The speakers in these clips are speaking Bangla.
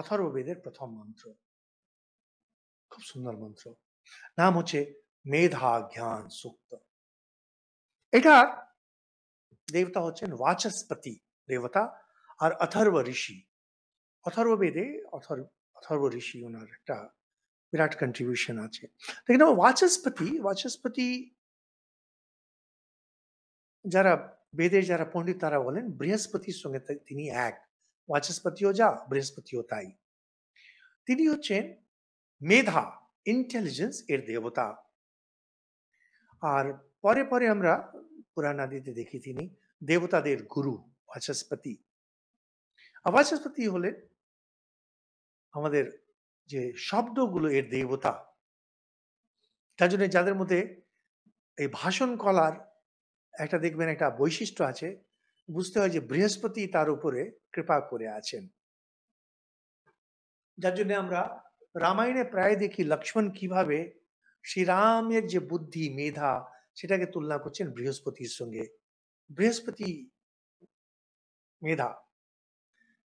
অথর্ববেদের প্রথম মন্ত্র খুব সুন্দর মন্ত্র নাম হচ্ছে মেধা জ্ঞান সুক্ত এটার দেবতা হচ্ছেন বাচস্পতি দেবতা আর অথর্ব ঋষি অথর্ববেদে অথর অথর্ব ঋষি ওনার একটা বিরাট কন্ট্রিবিউশন আছে দেখেন বাচস্পতি বাচস্পতি যারা বেদের যারা পণ্ডিত তারা বলেন বৃহস্পতির সঙ্গে তিনি এক বাচস্পতিও যা বৃহস্পতিও তাই তিনি হচ্ছেন মেধা ইন্টেলিজেন্স এর দেবতা আর পরে পরে আমরা পুরাণাদিতে দেখি তিনি দেবতাদের গুরু বাচস্পতি আর বাচস্পতি আমাদের যে শব্দগুলো এর দেবতা তার জন্য যাদের মধ্যে এই ভাষণ কলার একটা দেখবেন একটা বৈশিষ্ট্য আছে বুস্থর যে বৃহস্পতি তার উপরে কৃপা করে আছেন যার জন্য আমরা রামায়ণে প্রায় দেখি लक्ष्मण কিভাবে শ্রী রামের যে বুদ্ধি মেধা সেটাকে তুলনা করছেন বৃহস্পতির সঙ্গে বৃহস্পতি মেধা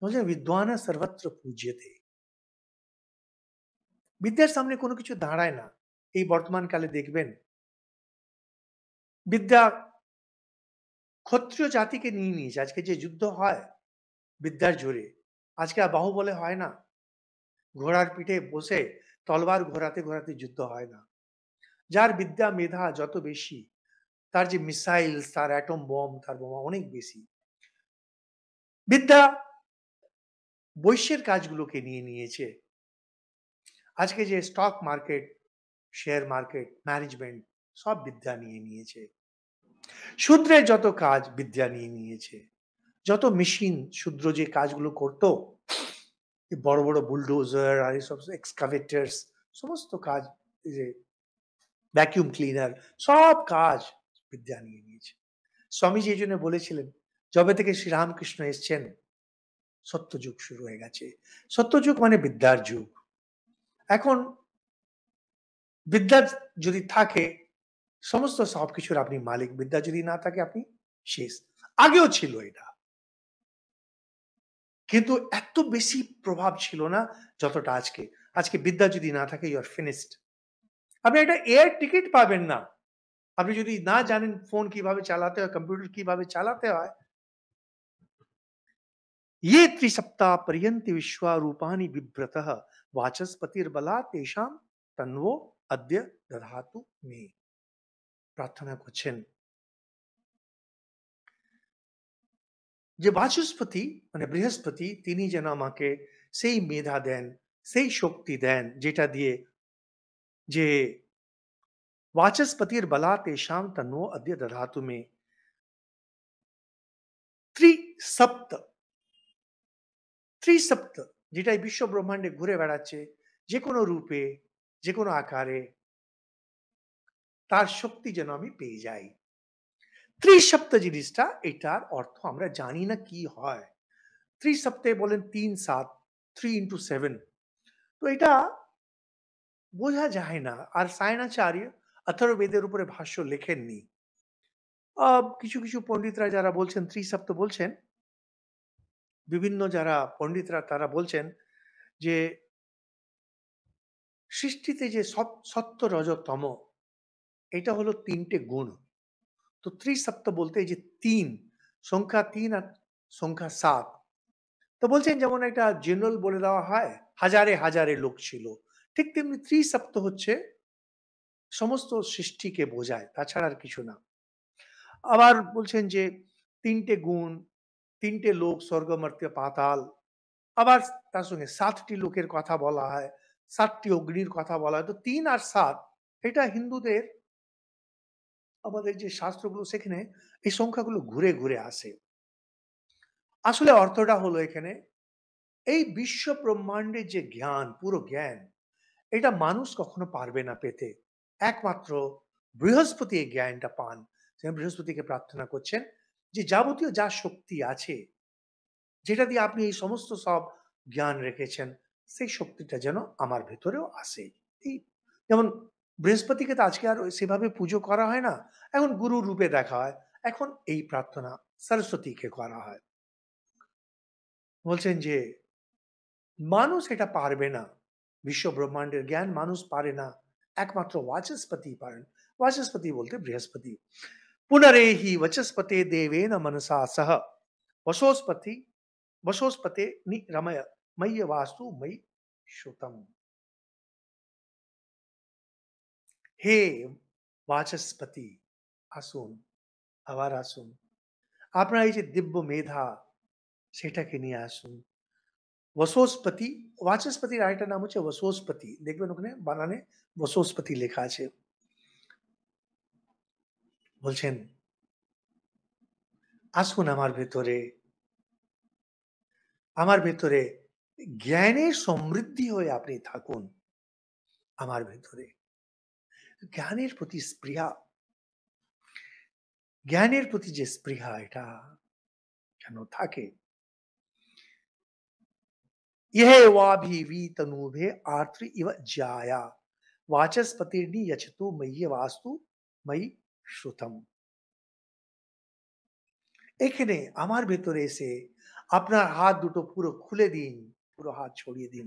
নজ্য বিদ্বান সর্বত্র পূজ্যতে বিদ্যা সামনে কোন কিছু দাঁড়ায় না এই বর্তমান কালে দেখবেন বিদ্যা ক্ষত্রিয় জাতিকে নিয়ে নিয়েছে আজকে যে যুদ্ধ হয় বিদ্যার জোরে আজকে আর বাহু বলে হয় না ঘোড়ার পিঠে বসে তলবার ঘোরাতে ঘোরাতে যুদ্ধ হয় না যার বিদ্যা মেধা যত বেশি তার যে মিসাইল তার অ্যাটম বম তার বোমা অনেক বেশি বিদ্যা বৈশ্যের কাজগুলোকে নিয়ে নিয়েছে আজকে যে stock market share market management সব বিদ্যা নিয়ে নিয়েছে শূদ্রের যত কাজ বিদ্যা নিয়ে নিয়েছে যত মেশিন শূদ্র যে কাজগুলো করতো বড় বড় বুলডোজার আর এইসব এক্সকাভেটার্স সমস্ত কাজ যে ভ্যাকিউম ক্লিনার সব কাজ বিদ্যা নিয়ে নিয়েছে স্বামীজি এই জন্য বলেছিলেন যবে থেকে শ্রীরামকৃষ্ণ এসছেন সত্যযুগ শুরু হয়ে গেছে সত্যযুগ মানে বিদ্যার যুগ এখন বিদ্যা যদি থাকে সমস্ত সবকিছুর আপনি মালিক বিদ্যা যদি না থাকে আপনি শেষ আগেও ছিল এটা কিন্তু এত বেশি প্রভাব ছিল না যতটা আজকে আজকে বিদ্যা যদি না থাকে ইউ আর ফিনিশড আপনি একটা এয়ার টিকিট পাবেন না আপনি যদি না জানেন ফোন কিভাবে চালাতে হয় কম্পিউটার কিভাবে চালাতে হয় ये त्रिसप्ताह पर्यंत विश्वारूपाणी बिभ्रत वाचस्पतिर्बला तेषाम तन्वो अद्य दधातु मे প্রার্থনা করছেন যে বাচস্পতি মানে বৃহস্পতি তিনি যেন আমাকে সেই মেধা দেন সেই শক্তি দেন যেটা দিয়ে যে বাচস্পতির বলাতে শাম তন্নো অদ্য দধাতু মে ত্রিসপ্ত ত্রিসপ্ত যেটাই বিশ্ব ব্রহ্মাণ্ডে ঘুরে বেড়াচ্ছে যে কোনো রূপে যে কোনো আকারে তার শক্তি যেন আমি পেয়ে যাই ত্রিসপ্তাহ জিনিসটা এটার অর্থ আমরা জানি না কি হয় ত্রিসপ্তে বলেন তিন সাত থ্রি ইন্টু সেভেন তো এটা বোঝা যায় না আর সায়নাচার্য অথর্বেদের উপরে ভাষ্য লেখেননি কিছু কিছু পণ্ডিতরা যারা বলছেন ত্রিসপ্ত বলছেন বিভিন্ন যারা পণ্ডিতরা তারা বলছেন যে সৃষ্টিতে যে সত্য রজতম এটা হলো তিনটে গুণ তো ত্রিসপ্ত বলতে এই যে তিন সংখ্যা তিন আর সংখ্যা সাত তো বলছেন যেমন একটা জেনারেল বলে দেওয়া হয় হাজারে হাজারে লোক ছিল ঠিক তেমনি ত্রিসপ্ত হচ্ছে সমস্ত সৃষ্টিকে বোঝায় তাছাড়া আর কিছু না আবার বলছেন যে তিনটে গুণ তিনটে লোক স্বর্গমর্তে পাতাল আবার তার সঙ্গে সাতটি লোকের কথা বলা হয় সাতটি অগ্নির কথা বলা হয় তো তিন আর সাত এটা হিন্দুদের আমাদের যে শাস্ত্রগুলো সেখানে এই সংখ্যাগুলো ঘুরে ঘুরে আসে আসলে অর্থটা হলো এখানে এই বিশ্ব ব্রহ্মাণ্ডের যে জ্ঞান পুরো জ্ঞান এটা মানুষ কখনো পারবে না পেতে একমাত্র বৃহস্পতি এই জ্ঞানটা পান বৃহস্পতিকে প্রার্থনা করছেন যে যাবতীয় যা শক্তি আছে যেটা দিয়ে আপনি এই সমস্ত সব জ্ঞান রেখেছেন সেই শক্তিটা যেন আমার ভেতরেও আসে এই যেমন বৃহস্পতিকে তা আজকে আর সেভাবে পূজা করা হয় না এখন গুরু রূপে দেখা হয় এখন এই প্রার্থনা সরস্বতীকে কো আনা হয় বলছেন যে মানুষ এটা পারবে না বিশ্বব্রহ্মাণ্ডের জ্ঞান মানুষ পারে না একমাত্র วาศ স্পতি পারে วาศ স্পতি বলতে বৃহস্পতি पुनரேহি วชสปเท દે เว নমংসাসহ ว शोस्पതി ว शोस्पতে নি รม য় ময়য় বাস্তু মৈ সুতম হে বাচস্পতি আসুন আবার আসুন আপনার এই যে দিব্য মেধা সেটাকে নিয়ে আসুন বসোস্পতি বাচস্পতির আরেকটা নাম হচ্ছে বসোস্পতি দেখবেন ওখানে বানানে বসোস্পতি লেখা আছে বলছেন আসুন আমার ভেতরে আমার ভেতরে জ্ঞানে সমৃদ্ধি হয়ে আপনি থাকুন আমার ভেতরে জ্ঞানের প্রতি স্পৃহা জ্ঞানের প্রতি যে স্পৃহা এটা কেন থাকে ইহে ওয়াভি বিত โน ভে আরত্রি ইব জায়া ওয়াচস্পতিনি যচতু মৈয় বাস্তু মৈ শ্রোতম এখানে আমার ভিতরে এসে আপনার হাত দুটো পুরো খুলে দিন পুরো হাত ছাড়িয়ে দিন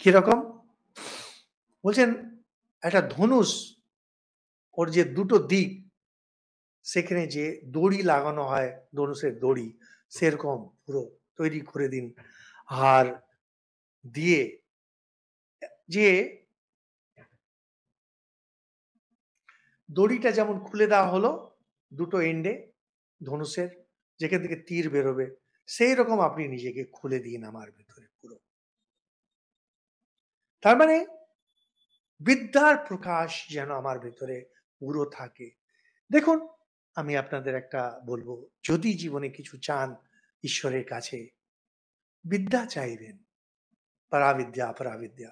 কি রকম বলছেন একটা ধনুষ ওর যে দুটো দিক সেখানে যে দড়ি লাগানো হয় ধনুষের দড়ি সেরকম পুরো তৈরি করে দিন আর দিয়ে যে দড়িটা যেমন খুলে দেওয়া হলো দুটো এন্ডে ধনুষের যেখান থেকে তীর বেরোবে সেই রকম আপনি নিজেকে খুলে দিন আমার ভেতরে পুরো তার মানে বিদ্যার প্রকাশ যেন আমার ভেতরে পুরো থাকে দেখুন আমি আপনাদের একটা বলবো যদি জীবনে কিছু চান ঈশ্বরের কাছে বিদ্যা চাইবেন পরাবিদ্যা অপরাবিদ্যা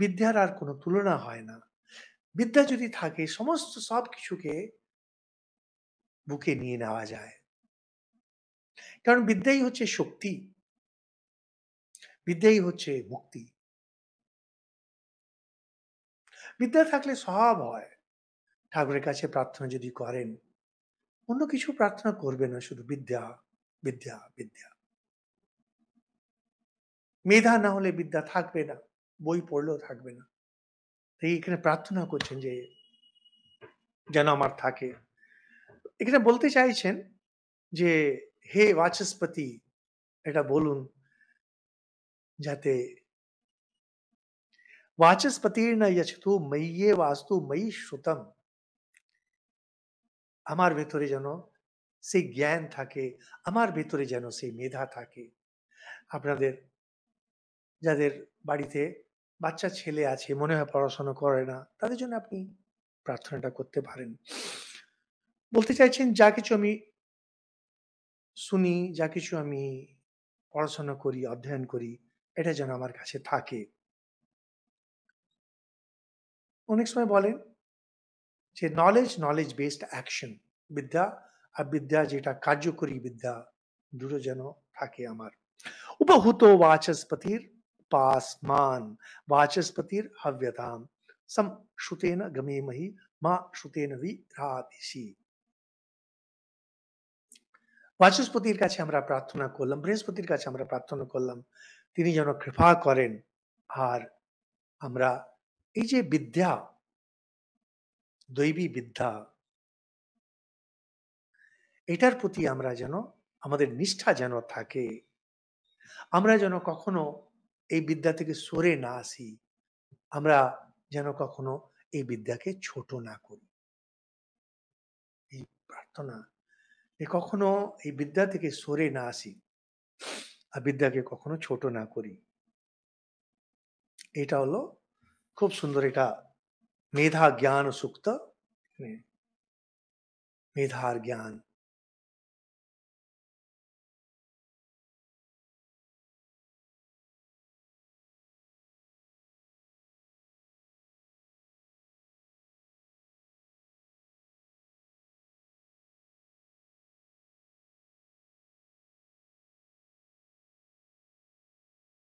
বিদ্যার আর কোনো তুলনা হয় না বিদ্যা যদি থাকে সমস্ত সব কিছুকে বুকে নিয়ে নেওয়া যায় কারণ বিদ্যাই হচ্ছে শক্তি বিদ্যাই হচ্ছে মুক্তি বিদ্যা থাকলে সব হয় ঠাকুরের কাছে প্রার্থনা যদি করেন অন্য কিছু প্রার্থনা করবে না শুধু বিদ্যা বিদ্যা বিদ্যা মেধা না হলে বিদ্যা থাকবে না বই পড়লেও থাকবে না তাই এখানে প্রার্থনা করছেন যে যেন আমার থাকে এখানে বলতে চাইছেন যে হে বাচস্পতি এটা বলুন যাতে वाचस्पतीर्ण यशतু মইয়ে বাস্তু ময়ী সুতম আমার ভেতরে যেন সেই জ্ঞান থাকে আমার ভেতরে যেন সেই মেধা থাকে আপনাদের যাদের বাড়িতে বাচ্চা ছেলে আছে মনে হয় পড়াশোনা করে না তাদের জন্য আপনি প্রার্থনাটা করতে পারেন বলতে চাইছেন যা কিছু আমি শুনি যা কিছু আমি পড়াশোনা করি অধ্যয়ন করি এটা যেন আমার কাছে থাকে অনক্সময় বলিন যে নলেজ নলেজ बेस्ड অ্যাকশন বিদ্যা অবিদ্যা জেটা কার্যকরি বিদ্যা দুটো জন থাকে আমার বহুত वाचस्पतिর পাশমান वाचस्पतिর অভ্যতাম সম শুতেন গমিমহি মা শুতেনবি রাতিসি वाचस्पतिর কাছে আমরা প্রার্থনা করলাম বৃহস্পতির কাছে আমরা প্রার্থনা করলাম তিনি জনক কৃপা করেন আর আমরা এই যে বিদ্যা দৈবী বিদ্যা এটার প্রতি আমরা যেন আমাদের নিষ্ঠা যেন থাকে আমরা যেন কখনো এই বিদ্যা থেকে সরে না আসি আমরা যেন কখনো এই বিদ্যাকে ছোট না করি এই প্রার্থনা যে কখনো এই বিদ্যা থেকে সরে না আসি আর বিদ্যাকে কখনো ছোট না করি এটা হলো खूब सुंदर एक मेधा ज्ञान सूक्त मेधार ज्ञान